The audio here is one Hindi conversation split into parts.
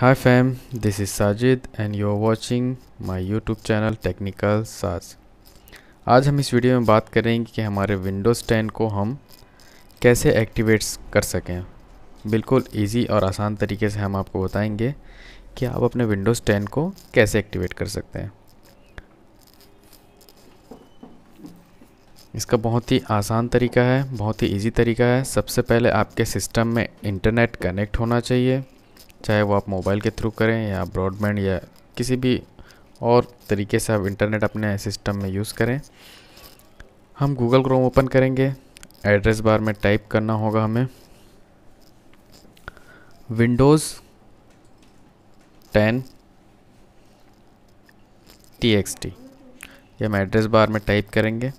Hi fam, this is Sajid and you are watching my YouTube channel Technical Saz. आज हम इस वीडियो में बात करेंगे कि हमारे Windows 10 को हम कैसे एक्टिवेट कर सकें बिल्कुल इजी और आसान तरीके से हम आपको बताएंगे कि आप अपने Windows 10 को कैसे एक्टिवेट कर सकते हैं इसका बहुत ही आसान तरीका है बहुत ही इजी तरीका है सबसे पहले आपके सिस्टम में इंटरनेट कनेक्ट होना चाहिए चाहे वो आप मोबाइल के थ्रू करें या ब्रॉडबैंड या किसी भी और तरीके से आप इंटरनेट अपने सिस्टम में यूज़ करें हम गूगल क्रोम ओपन करेंगे एड्रेस बार में टाइप करना होगा हमें Windows ten T X T ये हम एड्रेस बार में टाइप करेंगे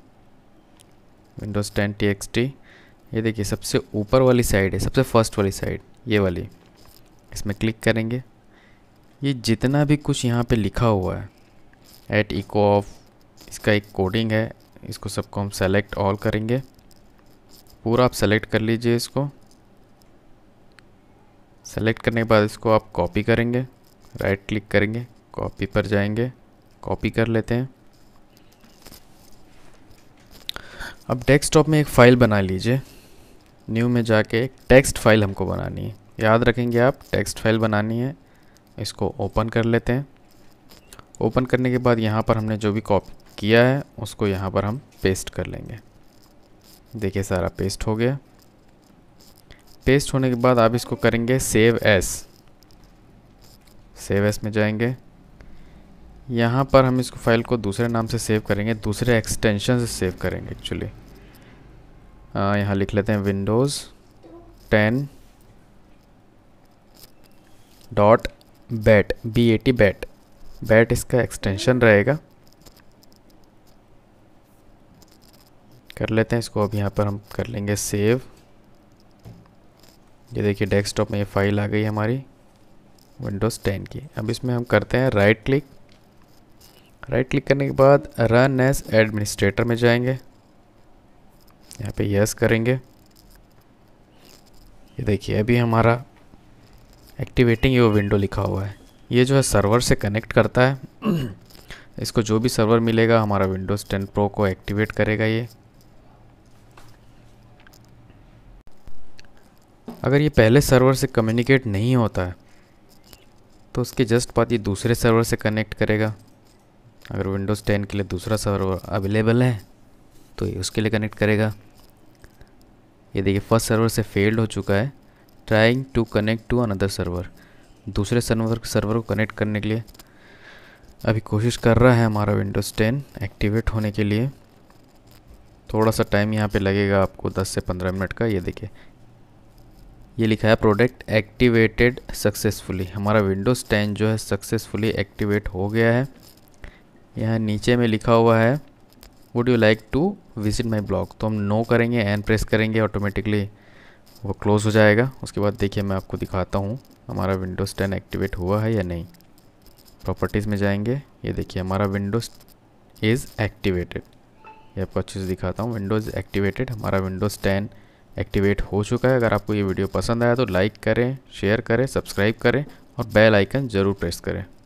Windows ten T X T ये देखिए सबसे ऊपर वाली साइड है सबसे फर्स्ट वाली साइड ये वाली टैक्स में क्लिक करेंगे ये जितना भी कुछ यहाँ पे लिखा हुआ है एट इको ऑफ इसका एक कोडिंग है इसको सबको हम सेलेक्ट ऑल करेंगे पूरा आप सेलेक्ट कर लीजिए इसको सेलेक्ट करने के बाद इसको आप कॉपी करेंगे राइट क्लिक करेंगे कॉपी पर जाएंगे कॉपी कर लेते हैं अब डेस्कटॉप में एक फ़ाइल बना लीजिए न्यू में जाके एक टेक्स्ट फाइल हमको बनानी है याद रखेंगे आप टेक्स्ट फाइल बनानी है इसको ओपन कर लेते हैं ओपन करने के बाद यहाँ पर हमने जो भी कॉपी किया है उसको यहाँ पर हम पेस्ट कर लेंगे देखिए सारा पेस्ट हो गया पेस्ट होने के बाद आप इसको करेंगे सेव एस सेव एस में जाएंगे यहाँ पर हम इसको फाइल को दूसरे नाम से सेव करेंगे दूसरे एक्सटेंशन से सेव करेंगे एक्चुअली हाँ, यहाँ लिख लेते हैं Windows ten dot bat B A T bat bat इसका एक्सटेंशन रहेगा कर लेते हैं इसको अब यहाँ पर हम कर लेंगे सेव ये देखिए डेस्कटॉप में ये फाइल आ गई हमारी विंडोज़ 10 की अब इसमें हम करते हैं राइट क्लिक राइट क्लिक करने के बाद रन एस एडमिनिस्ट्रेटर में जाएंगे यहाँ पे यस करेंगे ये देखिए अभी हमारा एक्टिवेटिंग योर विंडो लिखा हुआ है ये जो है सर्वर से कनेक्ट करता है इसको जो भी सर्वर मिलेगा हमारा विंडोज़ टेन प्रो को एक्टिवेट करेगा ये अगर ये पहले सर्वर से कम्युनिकेट नहीं होता है तो उसके जस्ट बाद ये दूसरे सर्वर से कनेक्ट करेगा अगर विंडोज़ टेन के लिए दूसरा सर्वर अवेलेबल है तो ये उसके लिए कनेक्ट करेगा ये देखिए फर्स्ट सर्वर से फेल्ड हो चुका है trying to connect to another server दूसरे सर्वर सर्वर को कनेक्ट करने के लिए अभी कोशिश कर रहा है हमारा विंडोज़ टेन एक्टिवेट होने के लिए थोड़ा सा टाइम यहाँ पे लगेगा आपको 10 से 15 मिनट का ये देखिए ये लिखा है प्रोडक्ट एक्टिवेटेड सक्सेसफुली हमारा विंडोज़ टेन जो है सक्सेसफुली एक्टिवेट हो गया है यहाँ नीचे में लिखा हुआ है would you like to visit my blog तो हम नो करेंगे एंड प्रेस करेंगे ऑटोमेटिकली वो क्लोज़ हो जाएगा उसके बाद देखिए मैं आपको दिखाता हूँ हमारा विंडोज़ टेन एक्टिवेट हुआ है या नहीं प्रॉपर्टीज़ में जाएंगे ये देखिए हमारा विंडोज़ इज़ एक्टिवेटेड ये आपको अच्छे से दिखाता हूँ विंडोज़ एक्टिवेटेड हमारा विंडोज़ टेन एक्टिवेट हो चुका है अगर आपको ये वीडियो पसंद आया तो लाइक करें शेयर करें सब्सक्राइब करें और बेल आइकन ज़रूर प्रेस करें